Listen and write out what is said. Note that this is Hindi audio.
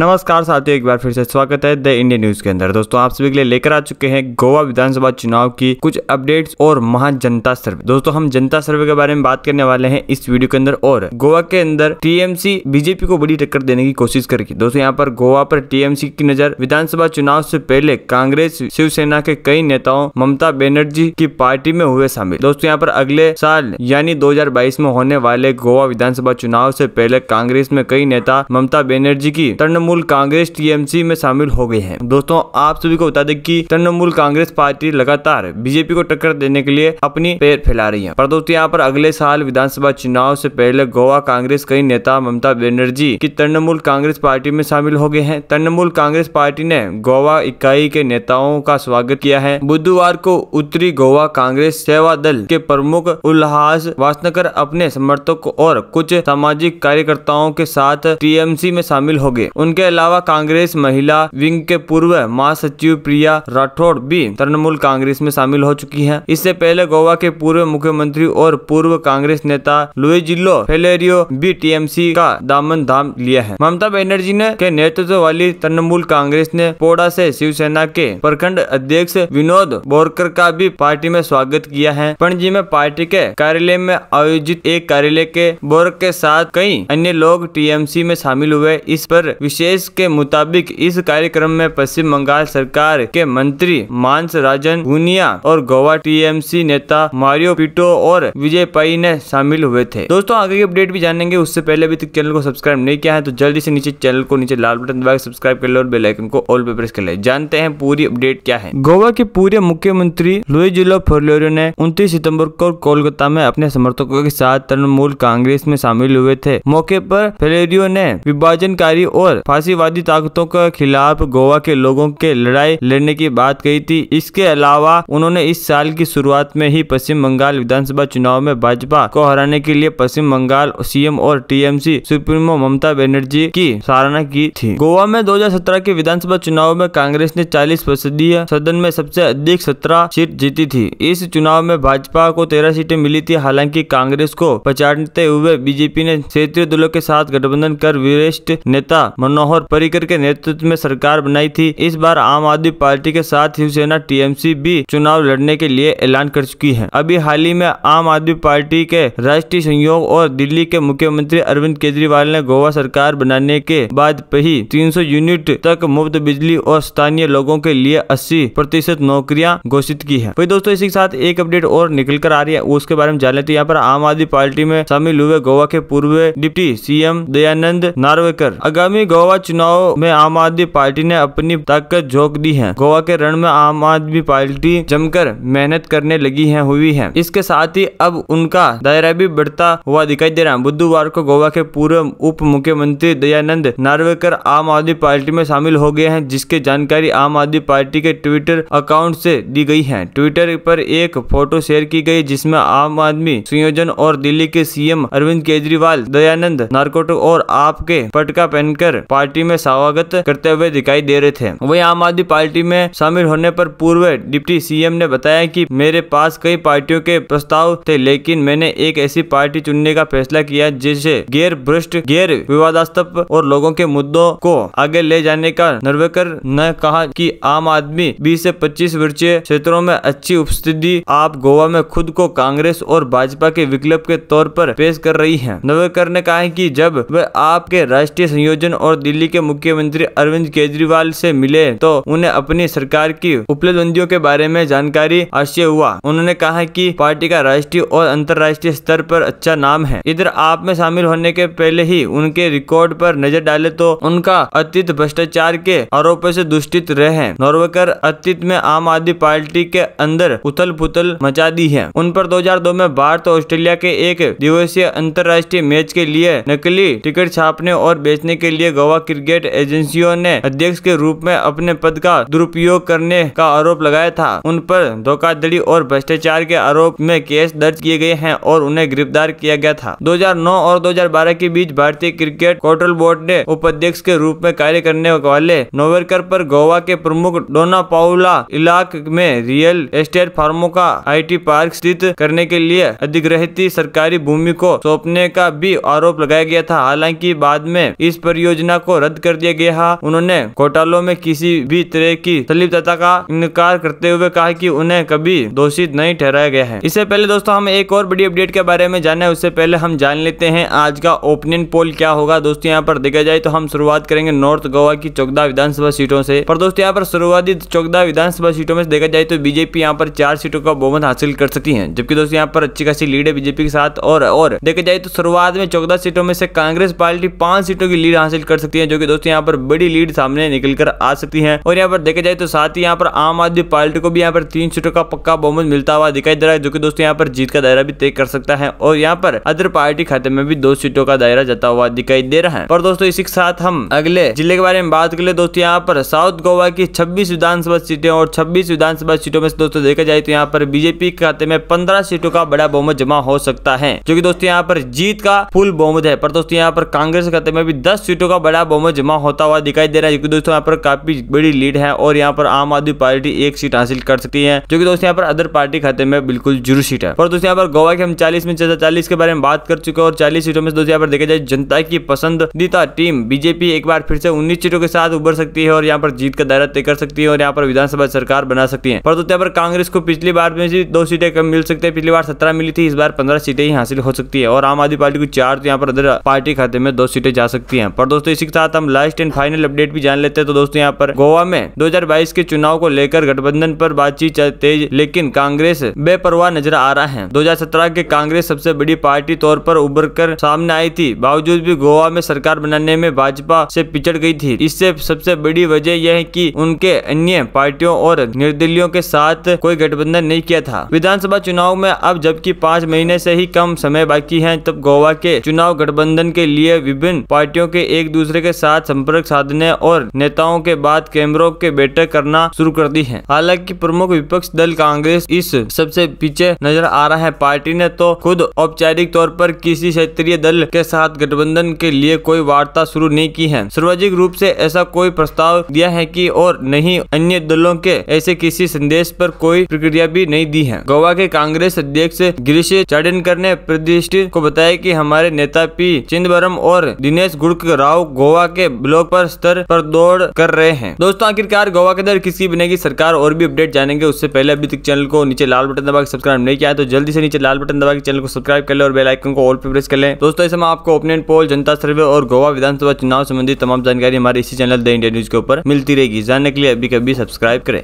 नमस्कार साथियों एक बार फिर से स्वागत है द इंडियन न्यूज के अंदर दोस्तों आप सभी के लिए लेकर आ चुके हैं गोवा विधानसभा चुनाव की कुछ अपडेट्स और महाजनता सर्वे दोस्तों हम जनता सर्वे के बारे में बात करने वाले हैं इस वीडियो के अंदर और गोवा के अंदर टीएमसी बीजेपी को बड़ी टक्कर देने की कोशिश करेगी दोस्तों यहाँ पर गोवा पर टीएमसी की नजर विधानसभा चुनाव से पहले कांग्रेस शिवसेना के कई नेताओं ममता बनर्जी की पार्टी में हुए शामिल दोस्तों यहाँ पर अगले साल यानी दो में होने वाले गोवा विधानसभा चुनाव से पहले कांग्रेस में कई नेता ममता बनर्जी की तृणमूल तृणमूल कांग्रेस टीएमसी में शामिल हो गए है दोस्तों आप सभी को बता दें कि तृणमूल कांग्रेस पार्टी लगातार बीजेपी को टक्कर देने के लिए अपनी पैर फैला रही है पर दोस्तों यहाँ पर अगले साल विधानसभा चुनाव से पहले गोवा कांग्रेस कई नेता ममता बनर्जी की तृणमूल कांग्रेस पार्टी में शामिल हो गए हैं तृणमूल कांग्रेस पार्टी ने गोवा इकाई के नेताओं का स्वागत किया है बुधवार को उत्तरी गोवा कांग्रेस सेवा दल के प्रमुख उल्लास वासनकर अपने समर्थक और कुछ सामाजिक कार्यकर्ताओं के साथ टीएमसी में शामिल हो गए उनके इनके अलावा कांग्रेस महिला विंग के पूर्व महासचिव प्रिया राठौड़ भी तृणमूल कांग्रेस में शामिल हो चुकी है इससे पहले गोवा के पूर्व मुख्यमंत्री और पूर्व कांग्रेस नेता लुई फेलेरियो भी टीएमसी का दामन धाम लिया है ममता बनर्जी ने के नेतृत्व वाली तृणमूल कांग्रेस ने पोड़ा से शिवसेना के प्रखंड अध्यक्ष विनोद बोरकर का भी पार्टी में स्वागत किया है पणजी में पार्टी के कार्यालय में आयोजित एक कार्यालय के बोरक के साथ कई अन्य लोग टीएमसी में शामिल हुए इस पर विशेष विशेष के मुताबिक इस कार्यक्रम में पश्चिम बंगाल सरकार के मंत्री मानस राजन भूनिया और गोवा टीएमसी नेता मारियो पिटो और विजय पाई ने शामिल हुए थे दोस्तों आगे की अपडेट भी जानेंगे उससे पहले अभी तक चैनल को सब्सक्राइब नहीं किया है तो जल्दी से नीचे चैनल को नीचे लाल बटन दबाकर सब्सक्राइब कर ले और बेलाइकन को ऑल पे प्रेस कर ले जानते हैं पूरी अपडेट क्या है गोवा के पूर्व मुख्यमंत्री लुई जिलो फोरलोरियो ने उन्तीस सितम्बर को कोलकाता में अपने समर्थकों के साथ तृणमूल कांग्रेस में शामिल हुए थे मौके पर फेलेरियो ने विभाजनकारी और फांसीवादी ताकतों के खिलाफ गोवा के लोगों के लड़ाई लड़ने की बात कही थी इसके अलावा उन्होंने इस साल की शुरुआत में ही पश्चिम बंगाल विधानसभा चुनाव में भाजपा को हराने के लिए पश्चिम बंगाल सीएम और टीएमसी सुप्रीमो ममता बनर्जी की सराहना की थी गोवा में 2017 के विधानसभा चुनाव में कांग्रेस ने 40 फीसदीय सदन में सबसे अधिक 17 सीट जीती थी इस चुनाव में भाजपा को 13 सीटें मिली थी हालांकि कांग्रेस को पछाड़ते हुए बीजेपी ने क्षेत्रीय दलों के साथ गठबंधन कर वरिष्ठ नेता मनो मनोहर परिकर के नेतृत्व में सरकार बनाई थी इस बार आम आदमी पार्टी के साथ शिवसेना टीएमसी भी चुनाव लड़ने के लिए ऐलान कर चुकी है अभी हाल ही में आम आदमी पार्टी के राष्ट्रीय संयोग और दिल्ली के मुख्यमंत्री अरविंद केजरीवाल ने गोवा सरकार बनाने के बाद ही तीन यूनिट तक मुफ्त बिजली और स्थानीय लोगों के लिए अस्सी प्रतिशत घोषित की है वही तो दोस्तों इसी के साथ एक अपडेट और निकल कर आ रही है उसके बारे में जाने लेते यहाँ पर आम आदमी पार्टी में शामिल हुए गोवा के पूर्व डिप्टी सीएम दयानंद नार्वेकर आगामी गोवा गोवा चुनाव में आम आदमी पार्टी ने अपनी ताकत झोंक दी है गोवा के रण में आम आदमी पार्टी जमकर मेहनत करने लगी है हुई है इसके साथ ही अब उनका दायरा भी बढ़ता हुआ दिखाई दे रहा है बुधवार को गोवा के पूर्व उप मुख्यमंत्री दयानंद नार्वेकर आम आदमी पार्टी में शामिल हो गए हैं जिसकी जानकारी आम आदमी पार्टी के ट्विटर अकाउंट से दी गई है ट्विटर पर एक फोटो शेयर की गई जिसमें आम आदमी संयोजन और दिल्ली के सीएम अरविंद केजरीवाल दयानंद नारकोटो और आपके पटका पहनकर पार्टी में स्वागत करते हुए दिखाई दे रहे थे वही आम आदमी पार्टी में शामिल होने पर पूर्व डिप्टी सीएम ने बताया कि मेरे पास कई पार्टियों के प्रस्ताव थे लेकिन मैंने एक ऐसी पार्टी चुनने का फैसला किया जिसे गैर भ्रष्ट गैर विवादास्पद और लोगों के मुद्दों को आगे ले जाने का नरवेकर ने कहा कि आम आदमी 20 से 25 वर्षीय क्षेत्रों में अच्छी उपस्थिति आप गोवा में खुद को कांग्रेस और भाजपा के विकल्प के तौर पर पेश कर रही है नरवेकर ने कहा की जब वे आपके राष्ट्रीय संयोजन और दिल्ली के मुख्यमंत्री अरविंद केजरीवाल से मिले तो उन्हें अपनी सरकार की उपलब्धियों के बारे में जानकारी आश्चर्य हुआ उन्होंने कहा कि पार्टी का राष्ट्रीय और अंतर्राष्ट्रीय स्तर पर अच्छा नाम है इधर आप में शामिल होने के पहले ही उनके रिकॉर्ड पर नजर डाले तो उनका अतीत भ्रष्टाचार के आरोपों से दुष्टित रहे हैं नोरवकर अतीत में आम आदमी पार्टी के अंदर उथल पुथल मचा दी है उन पर दो में भारत और ऑस्ट्रेलिया के एक दिवसीय अंतर्राष्ट्रीय मैच के लिए नकली टिकट छापने और बेचने के लिए गोवा व क्रिकेट एजेंसियों ने अध्यक्ष के रूप में अपने पद का दुरुपयोग करने का आरोप लगाया था उन पर धोखाधड़ी और भ्रष्टाचार के आरोप में केस दर्ज किए गए हैं और उन्हें गिरफ्तार किया गया था 2009 और 2012 के बीच भारतीय क्रिकेट कोटल बोर्ड ने उपाध्यक्ष के रूप में कार्य करने वाले नोवेकर पर गोवा के प्रमुख डोना पाउला इलाके में रियल एस्टेट फार्मों का आईटी पार्क स्थित करने के लिए अधिग्रहित सरकारी भूमि को सौंपने का भी आरोप लगाया गया था हालांकि बाद में इस परियोजना को रद्द कर दिया गया उन्होंने घोटालों में किसी भी तरह की संलिप्तता का इनकार करते हुए कहा कि उन्हें कभी दोषी नहीं ठहराया गया है इससे पहले दोस्तों हम एक और बड़ी अपडेट के बारे में जाने उससे पहले हम जान लेते हैं आज का ओपिनियन पोल क्या होगा दोस्तों यहाँ पर देखा जाए तो हम शुरुआत करेंगे नॉर्थ गोवा की चौदह विधानसभा सीटों से पर दोस्तों यहाँ पर शुरुआती चौदह विधानसभा सीटों में देखा जाए तो बीजेपी यहाँ पर चार सीटों का बहुमत हासिल कर सकती है जबकि दोस्तों यहाँ पर अच्छी खासी लीड है बीजेपी के साथ और और देखा जाए तो शुरुआत में चौदह सीटों में से कांग्रेस पार्टी पांच सीटों की लीड हासिल कर सकती सकती है जो की दोस्तों यहाँ पर बड़ी लीड सामने निकल कर आ सकती है और यहाँ पर देखा जाए तो साथ ही यहाँ पर आम आदमी पार्टी को भी यहाँ पर तीन सीटों का पक्का बहुमत मिलता हुआ दिखाई दे रहा है जो की दोस्तों यहाँ पर जीत का दायरा भी तय कर सकता है और यहाँ पर अदर पार्टी खाते में भी दो सीटों का दायरा जाता हुआ दिखाई दे रहा है पर दोस्तों इसी के साथ हम अगले जिले के बारे में बात कर ले दोस्तों यहाँ पर साउथ गोवा की छब्बीस विधानसभा सीटें और छब्बीस विधानसभा सीटों में दोस्तों देखा जाए तो यहाँ पर बीजेपी के खाते में पंद्रह सीटों का बड़ा बहुमत जमा हो सकता है जो की दोस्तों यहाँ पर जीत का फुल बहुमत है पर दोस्तों यहाँ पर कांग्रेस खाते में भी दस सीटों का बड़ा बड़ा बहुमत जमा होता हुआ दिखाई दे रहा है दोस्तों यहाँ पर काफी बड़ी लीड है और यहाँ पर आम आदमी पार्टी एक सीट हासिल कर सकती है जो की दोस्तों यहाँ पर अदर पार्टी खाते में बिल्कुल जीरो सीट है और दोस्तों यहाँ पर गोवा के हम चालीस में चालीस के बारे में बात कर चुके और चालीस सीटों में दोस्तों यहाँ पर देखा जाए जनता की पसंदीदा टीम बीजेपी एक बार फिर से उन्नीस सीटों के साथ उभर सकती है और यहाँ पर जीत का दायरा तय कर सकती है और यहाँ पर विधानसभा सरकार बना सकती है पर दोस्तों यहाँ पर कांग्रेस को पिछली बार में से दो सीटें कम मिल सकती है पिछली बार सत्रह मिली थी इस बार पंद्रह सीटें ही हासिल हो सकती है और आम आदमी पार्टी को चार तो यहाँ पर अदर पार्टी खाते में दो सीटें जा सकती है पर दोस्तों इसी के साथ हम लास्ट एंड फाइनल अपडेट भी जान लेते हैं तो दोस्तों यहाँ पर गोवा में 2022 के चुनाव को लेकर गठबंधन पर बातचीत तेज लेकिन कांग्रेस बेपरवाह नजर आ रहा है 2017 के कांग्रेस सबसे बड़ी पार्टी तौर पर उभर कर सामने आई थी बावजूद भी गोवा में सरकार बनाने में भाजपा से पिछड़ गई थी इससे सबसे बड़ी वजह यह है की उनके अन्य पार्टियों और निर्दलीयों के साथ कोई गठबंधन नहीं किया था विधानसभा चुनाव में अब जबकि पाँच महीने से ही कम समय बाकी है तब गोवा के चुनाव गठबंधन के लिए विभिन्न पार्टियों के एक दूसरे के साथ संपर्क साधने और नेताओं के बाद कैमरों के बैठक करना शुरू कर दी है हालांकि प्रमुख विपक्ष दल कांग्रेस इस सबसे पीछे नजर आ रहा है पार्टी ने तो खुद औपचारिक तौर पर किसी क्षेत्रीय दल के साथ गठबंधन के लिए कोई वार्ता शुरू नहीं की है सार्वजनिक रूप से ऐसा कोई प्रस्ताव दिया है कि और नहीं अन्य दलों के ऐसे किसी संदेश पर कोई प्रक्रिया भी नहीं दी है गोवा के कांग्रेस अध्यक्ष गिरीश चाडनकर ने प्रतिष्ठित को बताया कि हमारे नेता पी चिदम्बरम और दिनेश गुड़क राव गो गोवा के ब्लॉक पर स्तर पर दौड़ कर रहे हैं दोस्तों आखिरकार गोवा के अंदर किसकी बनेगी सरकार और भी अपडेट जानेंगे उससे पहले अभी तक चैनल को नीचे लाल बटन दबा के सब्सक्राइब नहीं किया तो जल्दी से नीचे लाल बटन दबा के चैनल को सब्सक्राइब कर ले और बेलाइकन को ऑल पे प्रेस कर ले दोस्तों इस समय आपको ओपिनियन पोल जनता सर्वे और गोवा विधानसभा चुनाव संबंधी तमाम जानकारी हमारे इसी चैनल द इंडिया न्यूज के ऊपर मिलती रहेगी जानने के लिए अभी कभी सब्सक्राइब करें